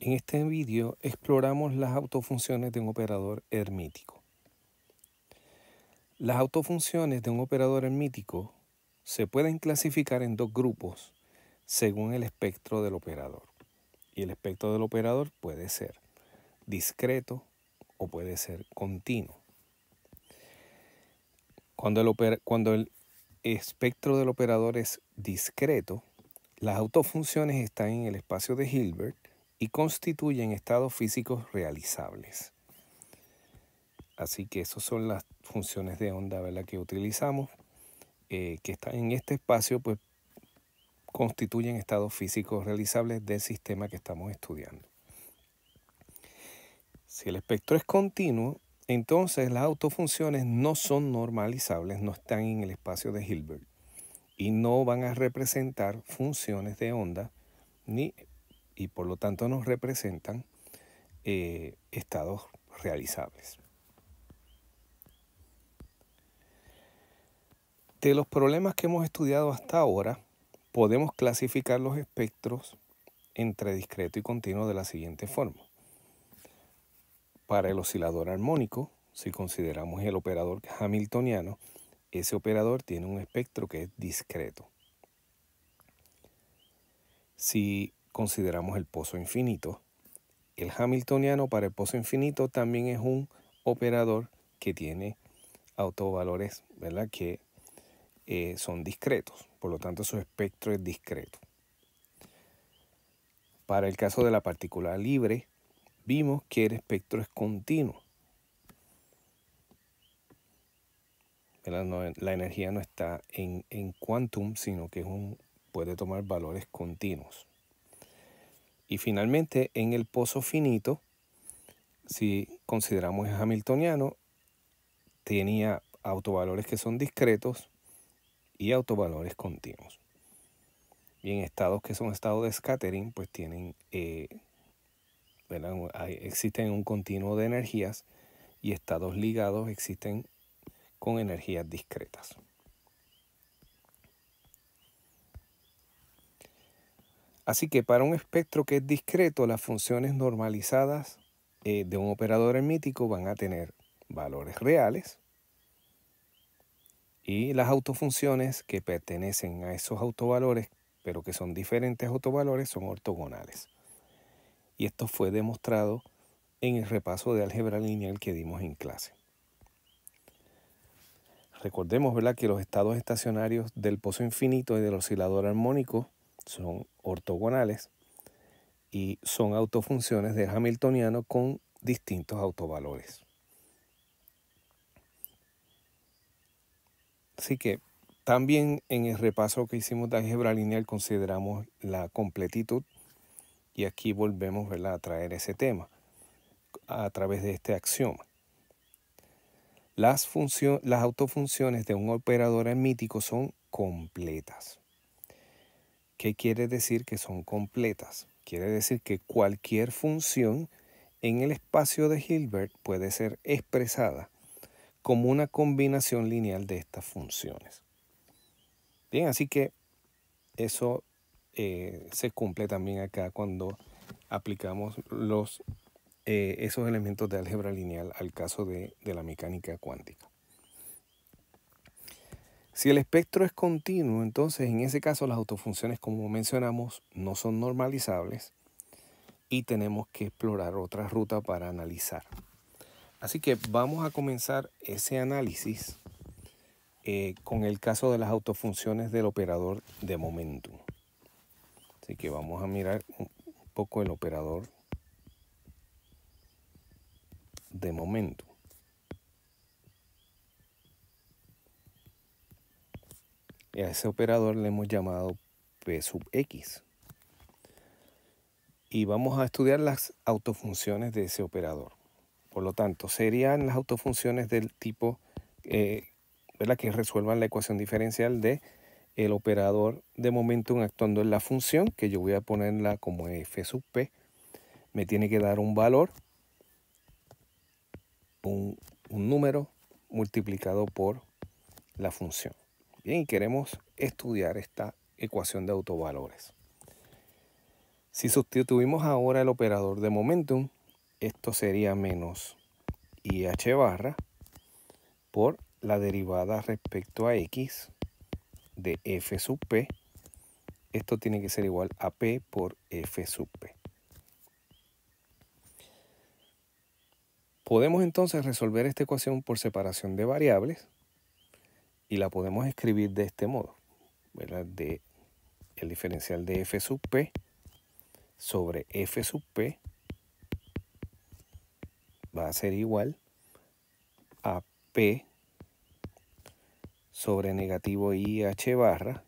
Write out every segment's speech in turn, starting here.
En este vídeo exploramos las autofunciones de un operador hermítico. Las autofunciones de un operador hermítico se pueden clasificar en dos grupos según el espectro del operador. Y el espectro del operador puede ser discreto o puede ser continuo. Cuando el, cuando el espectro del operador es discreto, las autofunciones están en el espacio de Hilbert y constituyen estados físicos realizables. Así que esas son las funciones de onda ¿verdad? que utilizamos, eh, que están en este espacio, pues constituyen estados físicos realizables del sistema que estamos estudiando. Si el espectro es continuo, entonces las autofunciones no son normalizables, no están en el espacio de Hilbert y no van a representar funciones de onda ni y por lo tanto nos representan eh, estados realizables. De los problemas que hemos estudiado hasta ahora, podemos clasificar los espectros entre discreto y continuo de la siguiente forma. Para el oscilador armónico, si consideramos el operador hamiltoniano, ese operador tiene un espectro que es discreto. Si consideramos el pozo infinito. El hamiltoniano para el pozo infinito también es un operador que tiene autovalores ¿verdad? que eh, son discretos, por lo tanto su espectro es discreto. Para el caso de la partícula libre, vimos que el espectro es continuo. la energía no está en, en quantum, sino que un, puede tomar valores continuos. Y finalmente, en el pozo finito, si consideramos el hamiltoniano, tenía autovalores que son discretos y autovalores continuos. Y en estados que son estados de scattering, pues tienen, eh, existen un continuo de energías y estados ligados existen con energías discretas. Así que para un espectro que es discreto, las funciones normalizadas eh, de un operador hermítico van a tener valores reales y las autofunciones que pertenecen a esos autovalores, pero que son diferentes autovalores, son ortogonales. Y esto fue demostrado en el repaso de álgebra lineal que dimos en clase. Recordemos ¿verdad? que los estados estacionarios del pozo infinito y del oscilador armónico son ortogonales y son autofunciones de hamiltoniano con distintos autovalores. Así que también en el repaso que hicimos de álgebra lineal consideramos la completitud y aquí volvemos a traer ese tema a través de este axioma. Las, las autofunciones de un operador hermítico son completas. ¿Qué quiere decir que son completas? Quiere decir que cualquier función en el espacio de Hilbert puede ser expresada como una combinación lineal de estas funciones. Bien, así que eso eh, se cumple también acá cuando aplicamos los, eh, esos elementos de álgebra lineal al caso de la mecánica cuántica. Si el espectro es continuo, entonces en ese caso las autofunciones, como mencionamos, no son normalizables y tenemos que explorar otra ruta para analizar. Así que vamos a comenzar ese análisis eh, con el caso de las autofunciones del operador de momento. Así que vamos a mirar un poco el operador de momento. Y a ese operador le hemos llamado P sub X. Y vamos a estudiar las autofunciones de ese operador. Por lo tanto, serían las autofunciones del tipo eh, que resuelvan la ecuación diferencial de el operador de momentum actuando en la función, que yo voy a ponerla como f sub p, me tiene que dar un valor, un número multiplicado por la función y queremos estudiar esta ecuación de autovalores. Si sustituimos ahora el operador de momentum, esto sería menos IH barra por la derivada respecto a X de F sub P. Esto tiene que ser igual a P por F sub P. Podemos entonces resolver esta ecuación por separación de variables y la podemos escribir de este modo, ¿verdad? De el diferencial de f sub p sobre f sub p va a ser igual a p sobre negativo IH barra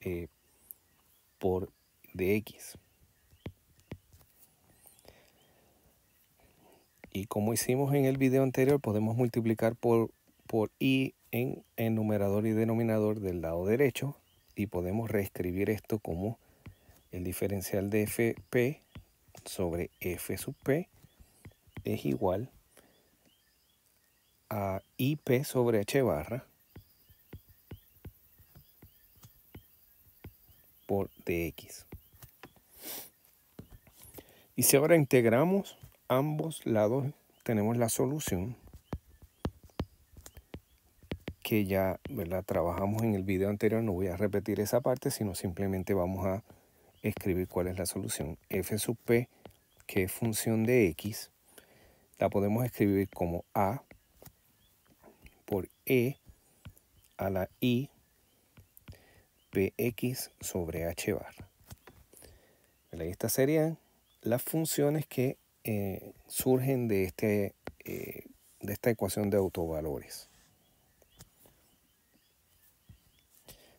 eh, por dx. Y como hicimos en el video anterior, podemos multiplicar por, por I en el numerador y denominador del lado derecho y podemos reescribir esto como el diferencial de fp sobre f sub p es igual a ip sobre h barra por dx. Y si ahora integramos ambos lados, tenemos la solución que ya ¿verdad? trabajamos en el video anterior, no voy a repetir esa parte, sino simplemente vamos a escribir cuál es la solución. F sub P, que es función de X, la podemos escribir como A por E a la I PX sobre H bar. Estas serían las funciones que eh, surgen de, este, eh, de esta ecuación de autovalores.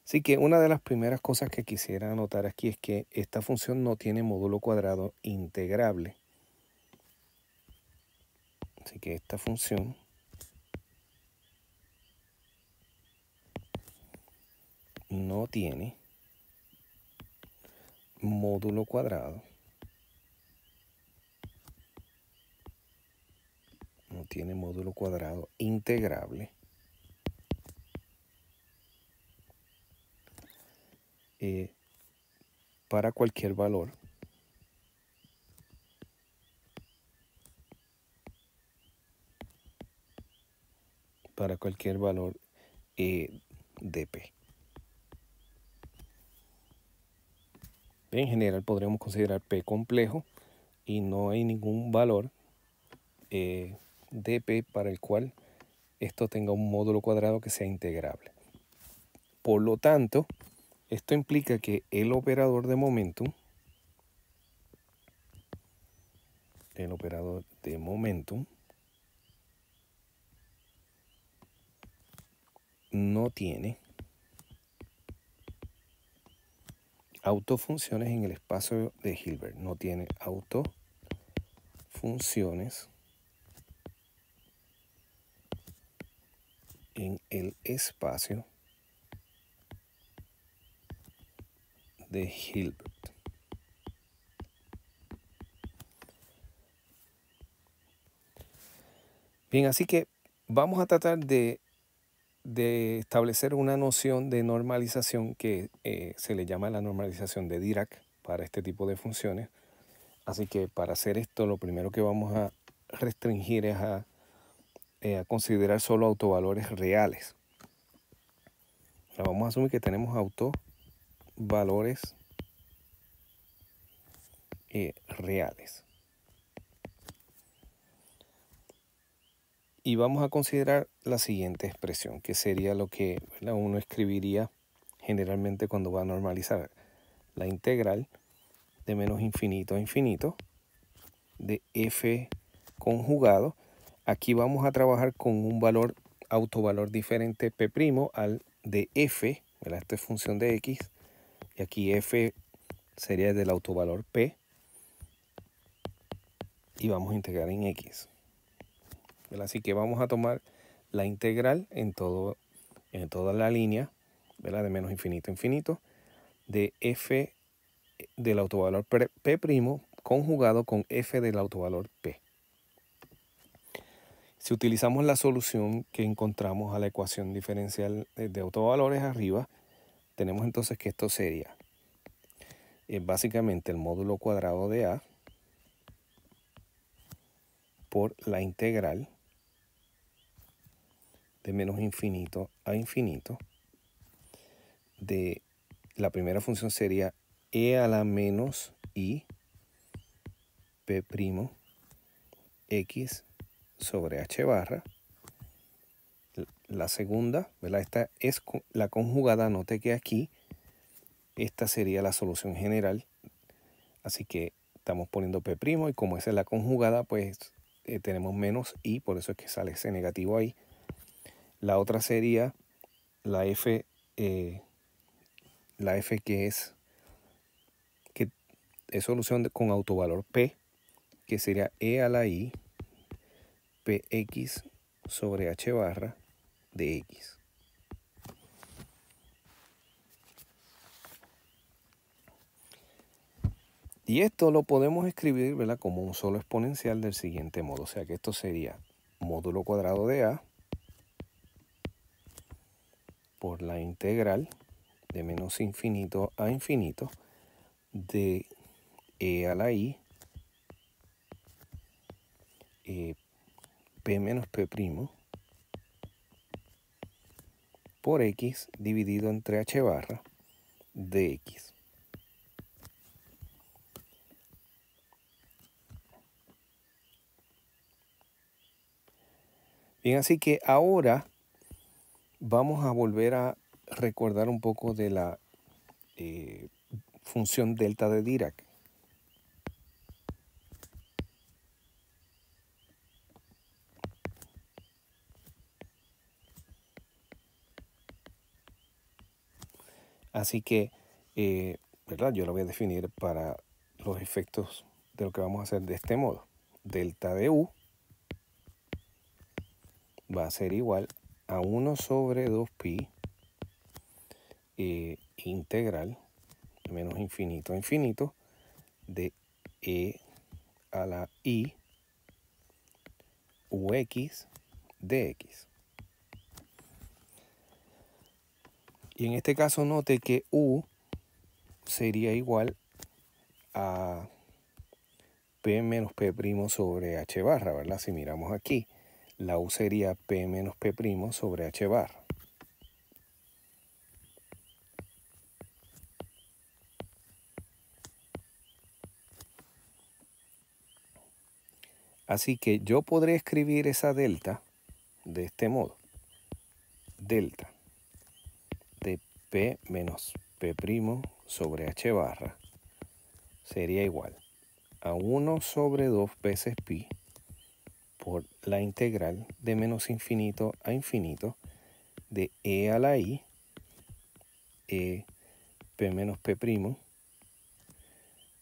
Así que una de las primeras cosas que quisiera anotar aquí es que esta función no tiene módulo cuadrado integrable. Así que esta función no tiene módulo cuadrado. No tiene módulo cuadrado integrable. Eh, para cualquier valor. Para cualquier valor eh, de P. En general podríamos considerar P complejo y no hay ningún valor eh, de P para el cual esto tenga un módulo cuadrado que sea integrable. Por lo tanto, esto implica que el operador de momentum, el operador de momentum, no tiene autofunciones en el espacio de Hilbert. No tiene autofunciones en el espacio de Hilbert. Bien, así que vamos a tratar de, establecer una noción de normalización que eh, se le llama la normalización de Dirac para este tipo de funciones. Así que para hacer esto lo primero que vamos a restringir es a, eh, considerar solo autovalores reales. vamos a asumir que tenemos auto valores eh, reales. Y vamos a considerar la siguiente expresión, que sería lo que uno escribiría generalmente cuando va a normalizar la integral de menos infinito a infinito de f conjugado. Aquí vamos a trabajar con un valor autovalor diferente p' al de f, esto esta es función de x, y aquí F sería del autovalor P. Y vamos a integrar en X. Así que vamos a tomar la integral en, todo, en toda la línea, de menos infinito a infinito, de F del autovalor P' conjugado con F del autovalor P. Si utilizamos la solución que encontramos a la ecuación diferencial de autovalores arriba, tenemos entonces que esto sería eh, básicamente el módulo cuadrado de A por la integral de menos infinito a infinito de la primera función sería e a la menos i p' x sobre h barra la segunda, ¿verdad? Esta es la conjugada, note que aquí esta sería la solución general. Así que estamos poniendo P' y como esa es la conjugada, pues eh, tenemos menos I, por eso es que sale ese negativo ahí. La otra sería la F, eh, la F que es, que es solución con autovalor P, que sería E a la I, PX sobre H barra de X. Y esto lo podemos escribir como un solo exponencial del siguiente modo. O sea que esto sería módulo cuadrado de A por la integral de menos infinito a infinito de e a la i eh, p menos p por x dividido entre h barra de x. Bien, así que ahora vamos a volver a recordar un poco de la eh, función delta de Dirac. Así que, eh, ¿verdad? Yo lo voy a definir para los efectos de lo que vamos a hacer de este modo. Delta de U va a ser igual a 1 sobre 2pi eh, integral menos infinito a infinito de e a la i ux dx. Y en este caso note que U sería igual a P menos P' sobre H barra, ¿verdad? Si miramos aquí, la U sería P menos P' sobre H barra. Así que yo podré escribir esa delta de este modo. Delta. P menos P' sobre H barra sería igual a 1 sobre 2 veces pi por la integral de menos infinito a infinito de e a la i, e p menos p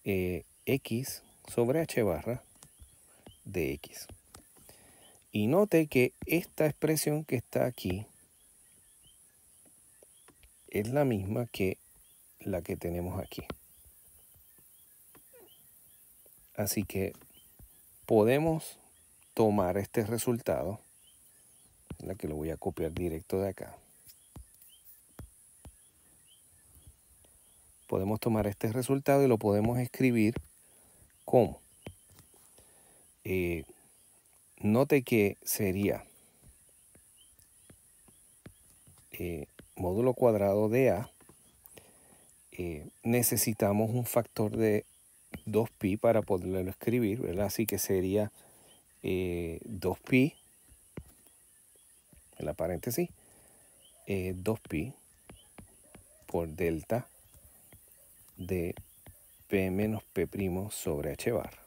e, x sobre h barra de x. Y note que esta expresión que está aquí es la misma que la que tenemos aquí. Así que podemos tomar este resultado, la que lo voy a copiar directo de acá. Podemos tomar este resultado y lo podemos escribir como. Eh, note que sería eh, módulo cuadrado de A, eh, necesitamos un factor de 2pi para poderlo escribir, ¿verdad? Así que sería 2pi, eh, en la paréntesis, 2pi eh, por delta de p menos p' sobre h bar.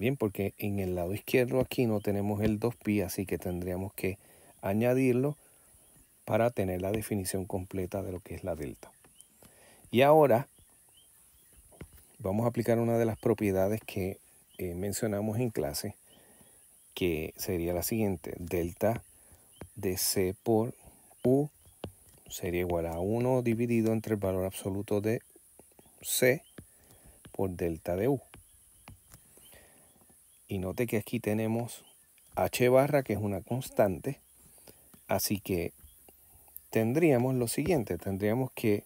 Bien, porque en el lado izquierdo aquí no tenemos el 2pi, así que tendríamos que añadirlo para tener la definición completa de lo que es la delta. Y ahora vamos a aplicar una de las propiedades que eh, mencionamos en clase, que sería la siguiente, delta de C por U sería igual a 1 dividido entre el valor absoluto de C por delta de U. Y note que aquí tenemos H barra, que es una constante. Así que tendríamos lo siguiente, tendríamos que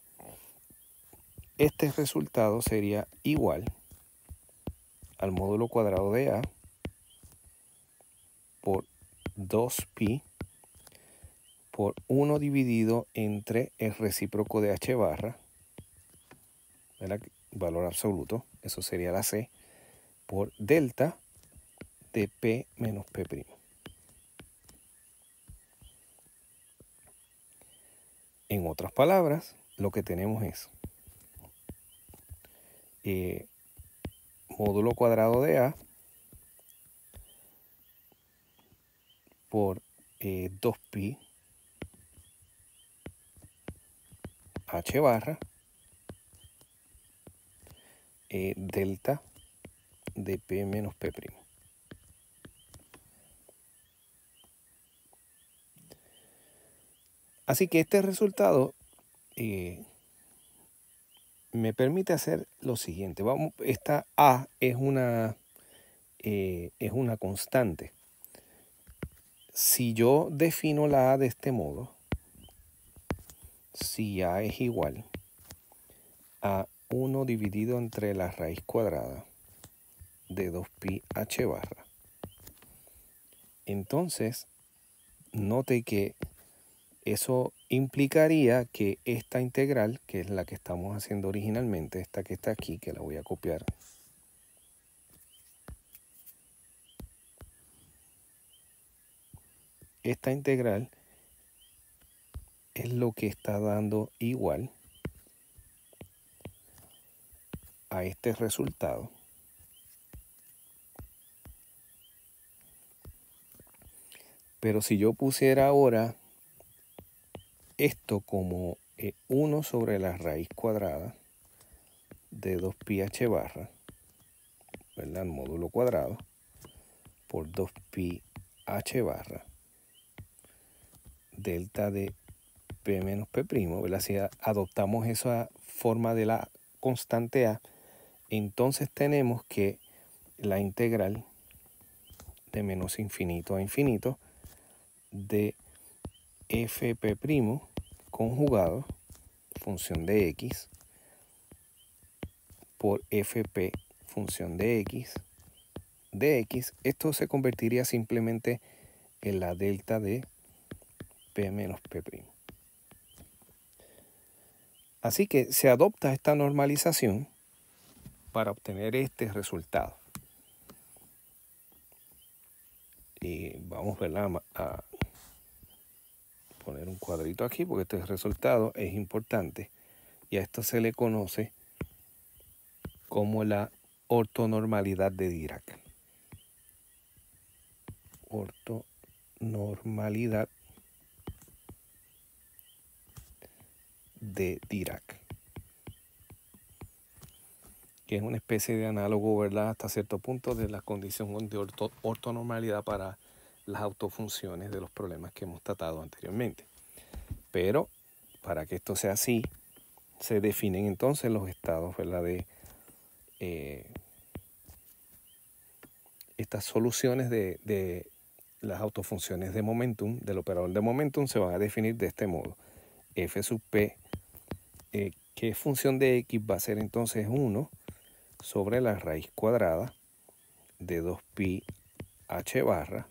este resultado sería igual al módulo cuadrado de A por 2pi por 1 dividido entre el recíproco de h barra, ¿verdad? valor absoluto, eso sería la c, por delta de P menos P'. En otras palabras, lo que tenemos es eh, módulo cuadrado de A por 2pi eh, h barra eh, delta de p menos p primo. Así que este resultado eh, me permite hacer lo siguiente. esta A es una, eh, es una constante. Si yo defino la A de este modo, si A es igual a 1 dividido entre la raíz cuadrada de 2pi h barra, entonces note que eso implicaría que esta integral, que es la que estamos haciendo originalmente, esta que está aquí, que la voy a copiar, esta integral es lo que está dando igual a este resultado. Pero si yo pusiera ahora esto como 1 eh, sobre la raíz cuadrada de 2 pi h barra, ¿verdad? El módulo cuadrado por 2 pi h barra delta de p menos p primo, ¿verdad? Si adoptamos esa forma de la constante a, entonces tenemos que la integral de menos infinito a infinito de fp' conjugado, función de x, por fp, función de x, de x, esto se convertiría simplemente en la delta de p menos p'. Así que se adopta esta normalización para obtener este resultado. Y vamos verla a poner un cuadrito aquí porque este resultado es importante. Y a esto se le conoce como la ortonormalidad de Dirac. Ortonormalidad de Dirac. Que es una especie de análogo, ¿verdad? Hasta cierto punto de la condición de ortonormalidad para las autofunciones de los problemas que hemos tratado anteriormente. Pero para que esto sea así, se definen entonces los estados ¿verdad? de eh, estas soluciones de, las autofunciones de momentum, del operador de momentum, se van a definir de este modo. F sub P, eh, que función de X va a ser entonces 1 sobre la raíz cuadrada de 2pi h barra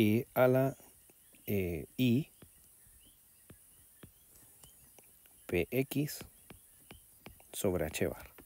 e a la eh, i px sobre h bar.